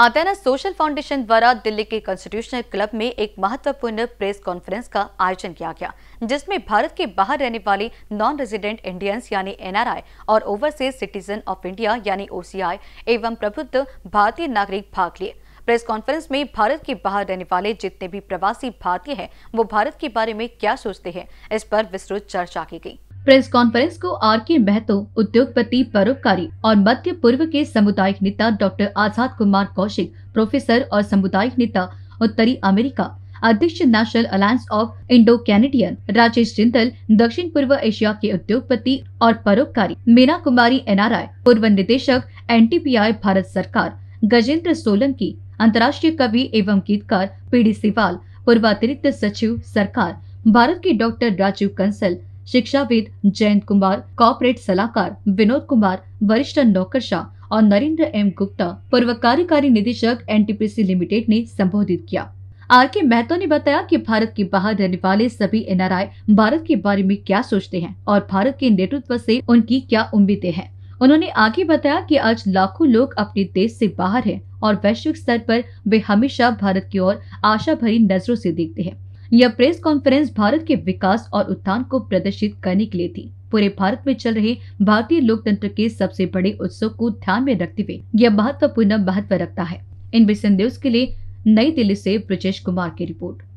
आंताना social foundation द्वारा दिल्ली के constitutional club में एक महत्वपूर्ण प्रेस कॉन्फ्रेंस का आयोजन किया गया जिसमें भारत के बाहर रहने वाले नॉन रेजिडेंट इंडियंस यानी एनआरआई और ओवरसीज सिटीजन ऑफ इंडिया यानी ओसीआई एवं प्रबुद्ध भारतीय नागरिक भाग लिए प्रेस कॉन्फ्रेंस में भारत के बाहर रहने वाले जितने भी प्रवासी भारतीय हैं वो भारत के बारे में क्या सोचते हैं इस पर विस्तृत चर्चा की गई प्रेस कॉन्फ्रेंस को आर के महतो उद्योगपति परोपकारी और मध्य पूर्व के सामुदायिक नेता डॉक्टर आजाद कुमार कौशिक प्रोफेसर और सामुदायिक नेता उत्तरी अमेरिका अध्यक्ष national alliance of Indo Canadian Rajesh Jindal दक्षिण पूर्व एशिया के उद्योगपति और परोपकारी मीना कुमारी एनआरआई पूर्व निदेशक एन भारत सरकार गजेंद्र सोलंकी अंतर्राष्ट्रीय कवि एवं गीतकार पीडी सिवाल पूर्वातिरिक्त सचिव सरकार भारत के डॉक्टर राजीव कंसल शिक्षाविद जयंत कुमार कॉपरेट सलाहकार विनोद कुमार वरिष्ठ नौकर और नरेंद्र एम गुप्ता पूर्व कार्यकारी निदेशक एनटीपीसी लिमिटेड ने संबोधित किया आर के मेहतो ने बताया कि भारत के बाहर रहने वाले सभी एन भारत के बारे में क्या सोचते हैं और भारत के नेतृत्व से उनकी क्या उम्मीदें हैं उन्होंने आगे बताया कि आज लाखों लोग अपने देश से बाहर हैं और वैश्विक स्तर पर वे हमेशा भारत की ओर आशा भरी नजरों से देखते हैं यह प्रेस कॉन्फ्रेंस भारत के विकास और उत्थान को प्रदर्शित करने के लिए थी पूरे भारत में चल रहे भारतीय लोकतंत्र के सबसे बड़े उत्सव को ध्यान में रखते हुए यह महत्वपूर्ण महत्व रखता है इन दिवस के लिए नई दिल्ली से ब्रजेश कुमार की रिपोर्ट